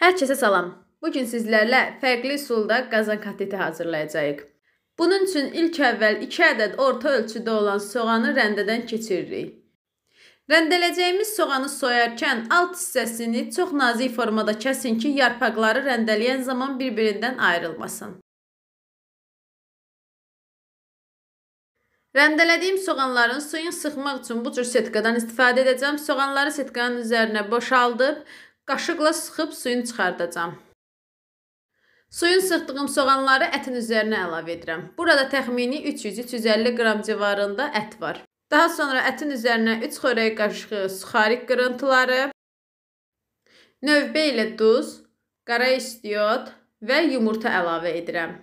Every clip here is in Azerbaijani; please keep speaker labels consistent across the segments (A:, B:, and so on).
A: Hər kəsə salam. Bu gün sizlərlə fərqli üsulda qazan koteti hazırlayacağıq. Bunun üçün ilk əvvəl 2 ədəd orta ölçüdə olan soğanı rəndədən keçiririk. Rəndələcəyimiz soğanı soyarkən alt hissəsini çox nazik formada kəsin ki, yarpaqları rəndələyən zaman bir-birindən ayrılmasın. Rəndələdiyim soğanların suyunu sıxmaq üçün bu cür setkadan istifadə edəcəm. Soğanları setkanın üzərinə boşaldıb Qaşıqla sıxıb suyunu çıxardacam. Suyun sıxdığım soğanları ətin üzərinə əlavə edirəm. Burada təxmini 300-350 qram civarında ət var. Daha sonra ətin üzərinə 3 xörək qaşığı suxarik qırıntıları, növbə ilə duz, qara istiot və yumurta əlavə edirəm.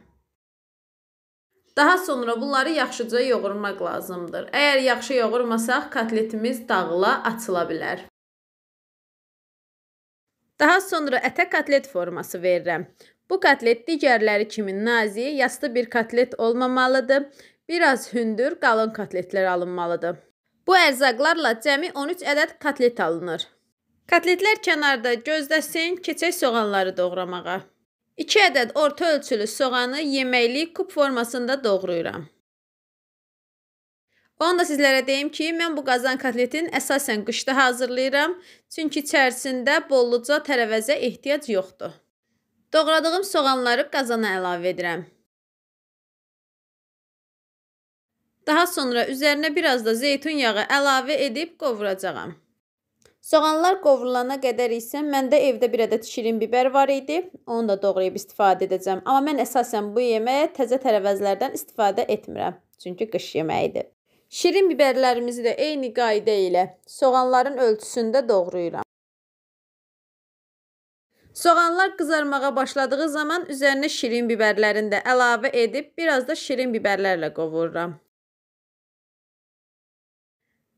A: Daha sonra bunları yaxşıca yoğurmaq lazımdır. Əgər yaxşı yoğurmasaq, kotletimiz dağıla, açıla bilər. Daha sonra ətə kotlet forması verirəm. Bu kotlet digərləri kimi nazik, yastı bir kotlet olmamalıdır. Biraz hündür, qalın kotletlər alınmalıdır. Bu ərzaqlarla cəmi 13 ədəd kotlet alınır. Kotletlər kənarda gözləsin, keçək soğanları doğramağa. 2 ədəd orta ölçülü soğanı yeməkli kub formasında doğrayıram. Onu da sizlərə deyim ki, mən bu qazan kotletin əsasən qışda hazırlayıram, çünki içərisində bolluca tərəvəzə ehtiyac yoxdur. Doğradığım soğanları qazana əlavə edirəm. Daha sonra üzərinə biraz da zeytun yağı əlavə edib qovuracağam. Soğanlar qovrulana qədər isə məndə evdə bir ədəd şirin biber var idi. Onu da doğrayıb istifadə edəcəm. Amma mən əsasən bu yeməyə təzə tərəvəzlərdən istifadə etmirəm. Çünki qış yeməyidir. Şirin biberlərimizi də eyni qayda ilə soğanların ölçüsündə doğrayıram. Soğanlar qızarmağa başladığı zaman üzərinə şirin biberlərini də əlavə edib biraz da şirin biberlərlə qovururam.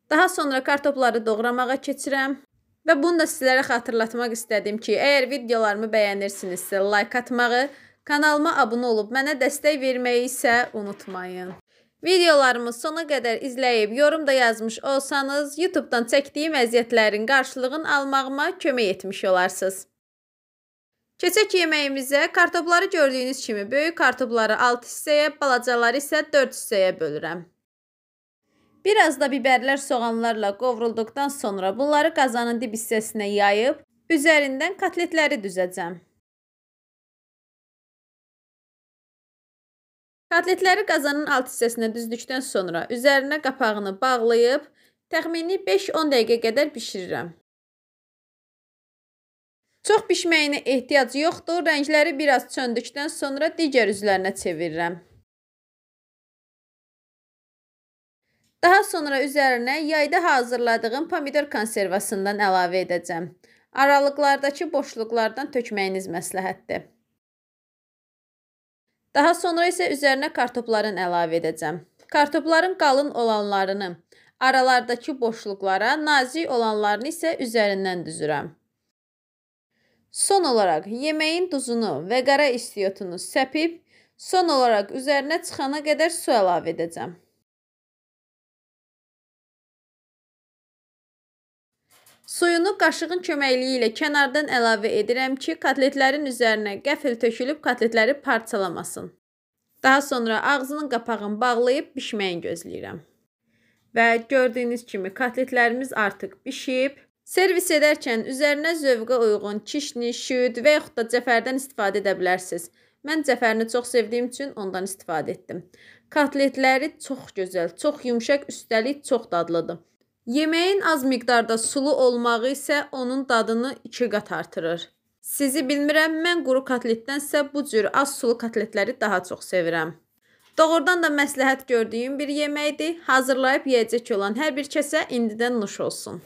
A: Daha sonra kartopları doğramağa keçirəm. Və bunu da sizlərə xatırlatmaq istədim ki, əgər videolarımı bəyənirsinizsə, like atmağı, kanalıma abunə olub mənə dəstək verməyi isə unutmayın. Videolarımı sona qədər izləyib yorum da yazmış olsanız, YouTube-dan çəkdiyim əziyyətlərin qarşılığını almağıma kömək etmiş olarsınız. Keçək yeməyimizə. Kartopları gördüyünüz kimi böyük kartopları 6 hissəyə, balacaları isə 4 hissəyə bölürəm. Bir az da bibərlər soğanlarla qovrulduqdan sonra bunları qazanın dib hissəsinə yayıb, üzərindən kotletləri düzəcəm. Kotletləri qazanın alt hissəsinə düzdükdən sonra üzərinə qapağını bağlayıb təxmini 5-10 dəqiqə qədər bişirirəm. Çox bişməyinə ehtiyac yoxdur. Rəngləri biraz çöndükdən sonra digər üzlərinə çevirirəm. Daha sonra üzərinə yayda hazırladığım pomidor konservasından əlavə edəcəm. Aralıqlardakı boşluqlardan tökməyiniz məsləhətdir. Daha sonra isə üzərinə kartopların əlavə edəcəm. Kartopların qalın olanlarını, aralardakı boşluqlara, nazik olanlarını isə üzərindən düzürəm. Son olaraq yeməyin duzunu və qara istiyotunu səpib, son olaraq üzərinə çıxana qədər su əlavə edəcəm. Suyunu qaşığın köməkliyi ilə kənardan əlavə edirəm ki, kotletlərin üzərinə qəfil tökülüb kotletləri parçalamasın. Daha sonra ağzının qapağını bağlayıb bişməyini gözləyirəm. Və gördüyünüz kimi kotletlərimiz artıq bişib. Servis edərkən üzərinə zövqə uyğun çişni, şüd və yaxud da cəfərdən istifadə edə bilərsiniz. Mən cəfərini çox sevdiyim üçün ondan istifadə etdim. Kotletləri çox gözəl, çox yumşaq, üstəlik çox dadlıdır. Yeməyin az miqdarda sulu olmağı isə onun dadını 2 qat artırır. Sizi bilmirəm, mən quru kotletdənsə bu cür az sulu kotletləri daha çox sevirəm. Doğrudan da məsləhət gördüyüm bir yeməkdir. Hazırlayıb yeyəcək olan hər bir kəsə indidən nuş olsun.